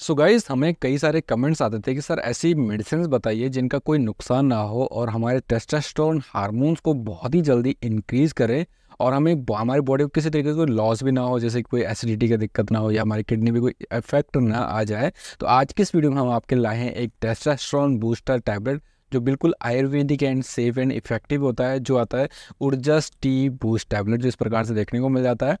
सो so guys हमें कई सारे कमेंट्स आते थे कि सर ऐसी मेडिसिन बताइए जिनका कोई नुकसान ना हो और हमारे टेस्टोस्टेरोन हारमोन्स को बहुत ही जल्दी इंक्रीज़ करें और हमें हमारी बॉडी को किसी तरीके से कोई लॉस भी ना हो जैसे कोई एसिडिटी का दिक्कत ना हो या हमारी किडनी पे कोई इफेक्ट ना आ जाए तो आज की इस वीडियो में हम आपके लाए हैं एक टेस्टास्ट्रॉन बूस्टर टैबलेट जो बिल्कुल Ayurvedic and safe and effective होता है जो आता है ऊर्जा टी बूस्ट टैबलेट जो इस प्रकार से देखने को मिल जाता है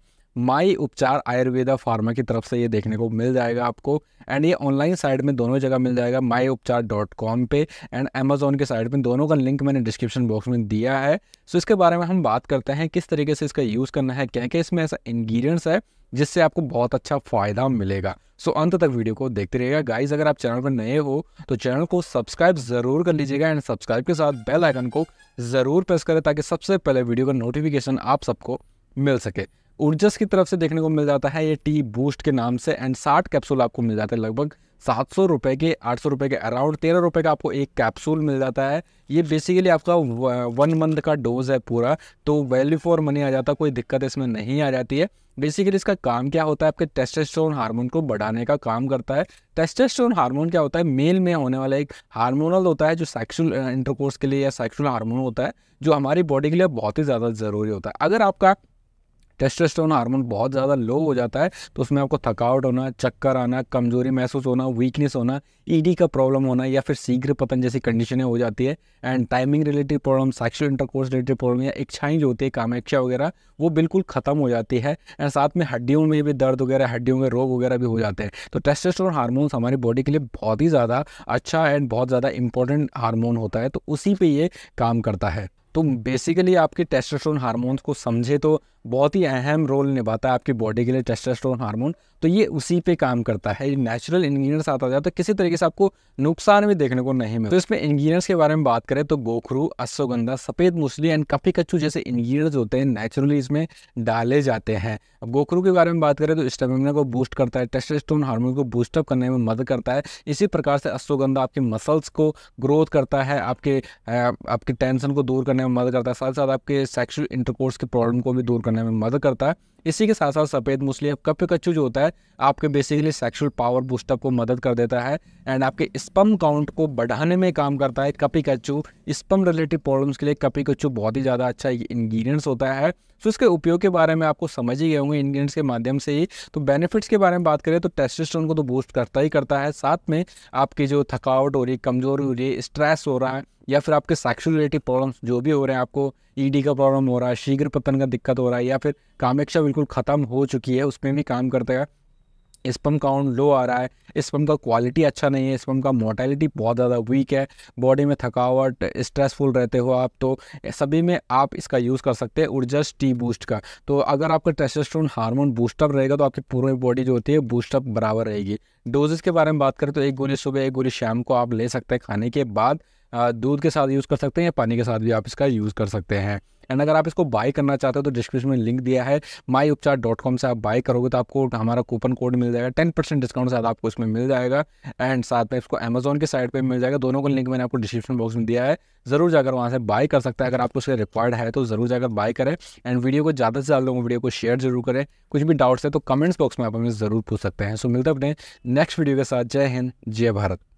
माई उपचार आयुर्वेदा फार्मा की तरफ से ये देखने को मिल जाएगा आपको एंड ये ऑनलाइन साइट में दोनों जगह मिल जाएगा माई उपचार डॉट कॉम पे एंड अमेजोन के साइट में दोनों का लिंक मैंने डिस्क्रिप्शन बॉक्स में दिया है सो इसके बारे में हम बात करते हैं किस तरीके से इसका यूज़ करना है क्या क्या इसमें ऐसा इन्ग्रीडियंट्स है जिससे आपको बहुत अच्छा फ़ायदा मिलेगा सो अंत तक वीडियो को देखते रहिएगा गाइज अगर आप चैनल पर नए हो तो चैनल को सब्सक्राइब ज़रूर कर लीजिएगा एंड सब्सक्राइब के साथ बेल आइकन को ज़रूर प्रेस करें ताकि सबसे पहले वीडियो का नोटिफिकेशन आप सबको मिल सके ऊर्जस की तरफ से देखने को मिल जाता है ये टी बूस्ट के नाम से एंड साठ कैप्सूल आपको मिल जाते हैं लगभग सात सौ रुपये के आठ सौ रुपये के अराउंड तेरह रुपये का आपको एक कैप्सूल मिल जाता है ये बेसिकली आपका वन मंथ का डोज है पूरा तो वैल्यू फॉर मनी आ जाता है कोई दिक्कत इसमें नहीं आ जाती है बेसिकली इसका काम क्या होता है आपके टेस्टेस्टोन हार्मोन को बढ़ाने का काम करता है टेस्टेस्टोन हार्मोन क्या होता है मेल में होने वाला एक हार्मोनल होता है जो सेक्सुअल इंटरकोर्स uh, के लिए या सेक्सुअल हार्मोन होता है जो हमारी बॉडी के लिए बहुत ही ज़्यादा ज़रूरी होता है अगर आपका टेस्टोस्टेरोन हार्मोन बहुत ज़्यादा लो हो जाता है तो उसमें आपको थकावट होना चक्कर आना कमजोरी महसूस होना वीकनेस होना ईडी e का प्रॉब्लम होना या फिर शीघ्र पतन जैसी कंडीशनें हो जाती है and timing related problem sexual intercourse related problem या इच्छाएँ जो होती है कामाक्षा वगैरह वो बिल्कुल ख़त्म हो जाती है एंड साथ में हड्डियों में भी दर्द वगैरह हड्डियों में रोग वगैरह भी हो जाते हैं तो टेस्टोस्टेरोन हार्मोन्स हमारी बॉडी के लिए बहुत ही ज़्यादा अच्छा एंड बहुत ज़्यादा इंपॉर्टेंट हार्मोन होता है तो उसी पर ये काम करता है तो बेसिकली आपके टेस्टोस्टेरोन हार्मोन्स को समझे तो बहुत ही अहम रोल निभाता है आपकी बॉडी के लिए टेस्टोस्टेरोन हार्मोन तो ये उसी पे काम करता है नेचुरल इंग्रीडियंट्स आता जाए तो किसी तरीके से आपको नुकसान भी देखने को नहीं मिलता तो इसमें इंग्रीडियंट्स के बारे में बात करें तो गोखरू अश्वगंधा सफ़ेद मूसली एंड कफी कच्चू जैसे इंग्रीडियंट्स होते हैं नेचुरली इसमें डाले जाते हैं अब गोखरू के बारे में बात करें तो स्टेमिना को बूस्ट करता है टेस्टोस्टेरोन हार्मोन को बूस्टअप करने में मदद करता है इसी प्रकार से अश्वगंधा आपके मसल्स को ग्रोथ करता है आपके आपके टेंशन को दूर करने करने में मदद करता है साथ साथ आपके सेक्सुअल इंटरकोर्स की प्रॉब्लम को भी दूर करने में मदद करता है इसी के साथ साथ सफ़ेद मुस्लिम कप्य कच्चू जो होता है आपके बेसिकली सेक्सुअल पावर बूस्टअप को मदद कर देता है एंड आपके स्पम काउंट को बढ़ाने में काम करता है कपी कच्चू स्पम रिलेटेड प्रॉब्लम्स के लिए कपी कच्चू बहुत ही ज़्यादा अच्छा इंग्रीडियंट्स होता है सो तो इसके उपयोग के बारे में आपको समझ ही गए होंगे इंग्रीडियंट्स के माध्यम से ही तो बेनिफिट्स के बारे में बात करें तो टेस्टोस्टेरोन को तो बूस्ट करता ही करता है साथ में आपकी जो थकावट हो रही है कमज़ोरी हो रही है स्ट्रेस हो रहा है या फिर आपके सेक्सुअल रिलेटेड प्रॉब्लम्स जो भी हो रहे हैं आपको ईडी e का प्रॉब्लम हो रहा है शीघ्र पतन का दिक्कत हो रहा है या फिर कामेक्षा बिल्कुल ख़त्म हो चुकी है उसमें भी काम करता है स्पम काउंट लो आ रहा है स्पम का क्वालिटी अच्छा नहीं है स्पम का मोटेलिटी बहुत ज़्यादा वीक है बॉडी में थकावट स्ट्रेसफुल रहते हो आप तो सभी में आप इसका यूज़ कर सकते हैं ऊर्जस टी बूस्ट का तो अगर आपका टेस्टोस्टेरोन हार्मोन बूस्टअप रहेगा तो आपकी पूरी बॉडी जो होती है बूस्टअप बराबर रहेगी डोजेस के बारे में बात करें तो एक गोली सुबह एक गोली शाम को आप ले सकते हैं खाने के बाद दूध के साथ यूज़ कर सकते हैं या पानी के साथ भी आप इसका यूज़ कर सकते हैं एंड अगर आप इसको बाय करना चाहते हो तो डिस्क्रिप्शन में लिंक दिया है माई उपचार डॉट कॉम से आप बाय करोगे तो आपको हमारा कूपन कोड मिल जाएगा टेन परसेंट डिस्काउंट साथ आपको इसमें मिल जाएगा एंड साथ में इसको अमेजोन के साइड पर मिल जाएगा दोनों का लिंक मैंने आपको डिस्क्रिप्शन बॉक्स में दिया है ज़रूर जाकर वहाँ से बाय कर सकता है अगर आपको उसके रिक्वायर्ड है तो ज़रूर जाकर बाय करें एंड वीडियो को ज़्यादा से ज़्यादा लोगों वीडियो को शेयर जरूर करें कुछ भी डाउट्स है तो कमेंट्स बॉक्स में आप हमें ज़रूर पूछ सकते हैं सो मिलते अपने नेक्स्ट वीडियो के साथ जय हिंद जय भारत